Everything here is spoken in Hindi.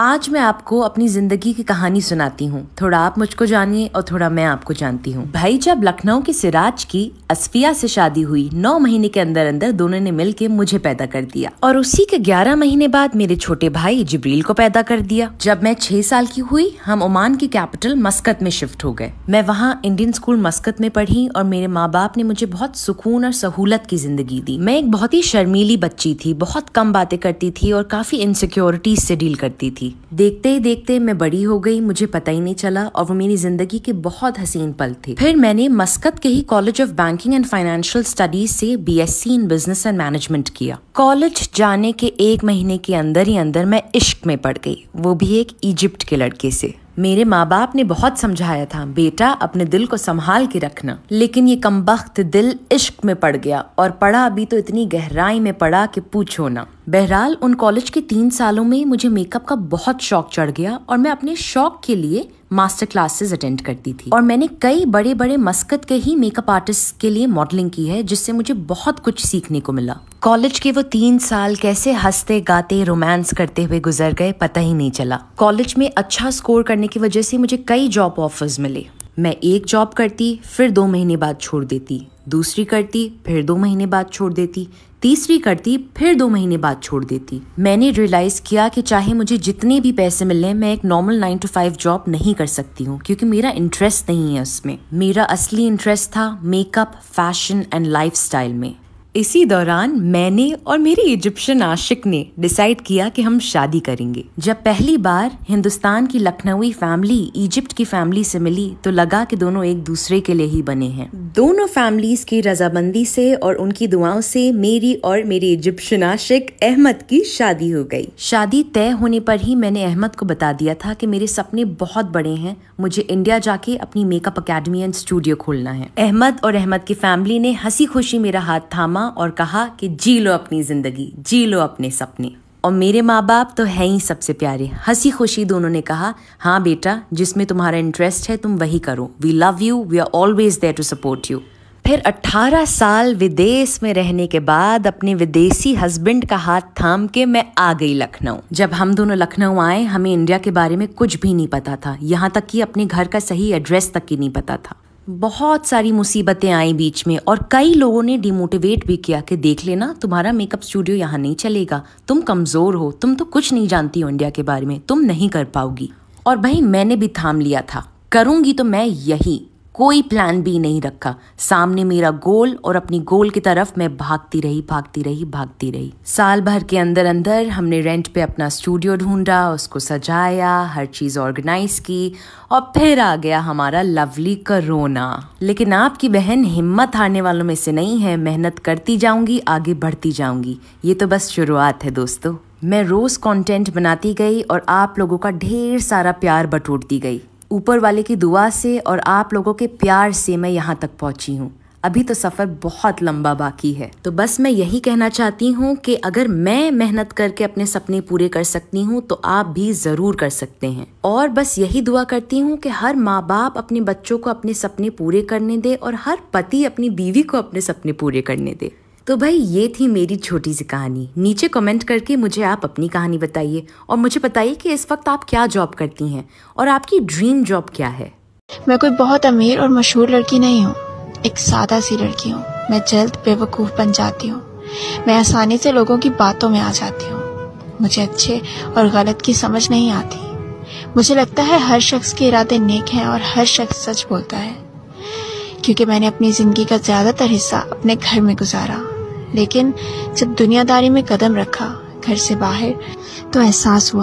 आज मैं आपको अपनी जिंदगी की कहानी सुनाती हूँ थोड़ा आप मुझको जानिए और थोड़ा मैं आपको जानती हूँ भाई जब लखनऊ के सिराज की असफिया से शादी हुई नौ महीने के अंदर अंदर दोनों ने मिलके मुझे पैदा कर दिया और उसी के ग्यारह महीने बाद मेरे छोटे भाई जिब्रील को पैदा कर दिया जब मैं छह साल की हुई हम ओमान की कैपिटल मस्कत में शिफ्ट हो गए मैं वहाँ इंडियन स्कूल मस्कत में पढ़ी और मेरे माँ बाप ने मुझे बहुत सुकून और सहूलत की जिंदगी दी मैं एक बहुत ही शर्मीली बच्ची थी बहुत कम बातें करती थी और काफी इनसिक्योरिटीज से डील करती थी थी देखते ही देखते मैं बड़ी हो गई मुझे पता ही नहीं चला और वो मेरी जिंदगी के बहुत हसीन पल थे फिर मैंने मस्कत के ही college of banking and financial studies से BSc in business and management किया कॉलेज जाने के एक महीने के अंदर ही अंदर मैं इश्क में पड़ गई वो भी एक इजिप्ट के लड़के से मेरे माँ बाप ने बहुत समझाया था बेटा अपने दिल को संभाल के रखना लेकिन ये कमबख्त दिल इश्क में पड़ गया और पड़ा अभी तो इतनी गहराई में पड़ा कि पूछो ना बहरहाल उन कॉलेज के तीन सालों में मुझे मेकअप का बहुत शौक चढ़ गया और मैं अपने शौक के लिए मास्टर क्लासेस अटेंड करती थी और मैंने कई बड़े बड़े मस्कत के ही मेकअप आर्टिस्ट के लिए मॉडलिंग की है जिससे मुझे बहुत कुछ सीखने को मिला कॉलेज के वो तीन साल कैसे हंसते गाते रोमांस करते हुए गुजर गए पता ही नहीं चला कॉलेज में अच्छा स्कोर करने की वजह से मुझे कई जॉब ऑफर्स मिले मैं एक जॉब करती फिर दो महीने बाद छोड़ देती दूसरी करती फिर दो महीने बाद छोड़ देती तीसरी करती फिर दो महीने बाद छोड़ देती मैंने रियलाइज़ किया कि चाहे मुझे जितने भी पैसे मिलने मैं एक normal nine to five job नहीं कर सकती हूँ क्योंकि मेरा इंटरेस्ट नहीं है उसमें मेरा असली इंटरेस्ट था मेकअप फैशन एंड लाइफ में इसी दौरान मैंने और मेरी इजिप्शियन आशिक ने डिसाइड किया कि हम शादी करेंगे जब पहली बार हिंदुस्तान की लखनवी फैमिली इजिप्ट की फैमिली से मिली तो लगा कि दोनों एक दूसरे के लिए ही बने हैं दोनों फैमिलीज की रजाबंदी से और उनकी दुआओं से मेरी और मेरे इजिप्शियन आशिक अहमद की शादी हो गई शादी तय होने पर ही मैंने अहमद को बता दिया था कि मेरे सपने बहुत बड़े हैं मुझे इंडिया जाके अपनी मेकअप अकेडमी एंड स्टूडियो खोलना है अहमद और अहमद की फैमिली ने हंसी खुशी मेरा हाथ थामा और कहा कि जी लो अपनी ज़िंदगी जी लो अपने सपने और मेरे माँ बाप तो हैं ही सबसे प्यारे हंसी खुशी दोनों ने कहा हाँ बेटा जिसमें तुम्हारा इंटरेस्ट है तुम वही करो we love you we are always there to support you फिर 18 साल विदेश में रहने के बाद अपने विदेशी हस्बैंड का हाथ थाम के मैं आ गई लखनऊ जब हम दोनों लखनऊ आए हमें इंडिया के बारे में कुछ भी नहीं पता था यहाँ तक कि अपने घर का सही एड्रेस तक ही नहीं पता था बहुत सारी मुसीबतें आई बीच में और कई लोगों ने डिमोटिवेट भी किया कि देख लेना तुम्हारा मेकअप स्टूडियो यहाँ नहीं चलेगा तुम कमज़ोर हो तुम तो कुछ नहीं जानती हो इंडिया के बारे में तुम नहीं कर पाओगी और भाई मैंने भी थाम लिया था करूँगी तो मैं यही कोई प्लान भी नहीं रखा सामने मेरा गोल और अपनी गोल की तरफ मैं भागती रही भागती रही भागती रही साल भर के अंदर अंदर हमने रेंट पे अपना स्टूडियो ढूंढा उसको सजाया हर चीज़ ऑर्गेनाइज की और फिर आ गया हमारा लवली करोना लेकिन आपकी बहन हिम्मत हारने वालों में से नहीं है मेहनत करती जाऊंगी आगे बढ़ती जाऊंगी ये तो बस शुरुआत है दोस्तों मैं रोज़ कंटेंट बनाती गई और आप लोगों का ढेर सारा प्यार बटोरती गई ऊपर वाले की दुआ से और आप लोगों के प्यार से मैं यहाँ तक पहुँची हूँ अभी तो सफ़र बहुत लंबा बाकी है तो बस मैं यही कहना चाहती हूँ कि अगर मैं मेहनत करके अपने सपने पूरे कर सकती हूँ तो आप भी ज़रूर कर सकते हैं और बस यही दुआ करती हूँ कि हर माँ बाप अपने बच्चों को अपने सपने पूरे करने दे और हर पति अपनी बीवी को अपने सपने पूरे करने दे तो भाई ये थी मेरी छोटी सी कहानी नीचे कमेंट करके मुझे आप अपनी कहानी बताइए और मुझे बताइए कि इस वक्त आप क्या जॉब करती हैं और आपकी ड्रीम जॉब क्या है मैं कोई बहुत अमीर और मशहूर लड़की नहीं हूँ एक सादा सी लड़की हूँ मैं जल्द बेवकूफ़ बन जाती हूँ मैं आसानी से लोगों की बातों में आ जाती हूँ मुझे अच्छे और गलत की समझ नहीं आती मुझे लगता है हर शख्स के इरादे नेक हैं और हर शख्स सच बोलता है क्योंकि मैंने अपनी ज़िंदगी का ज़्यादातर हिस्सा अपने घर में गुजारा लेकिन जब दुनियादारी में कदम रखा घर से बाहर तो एहसास हुआ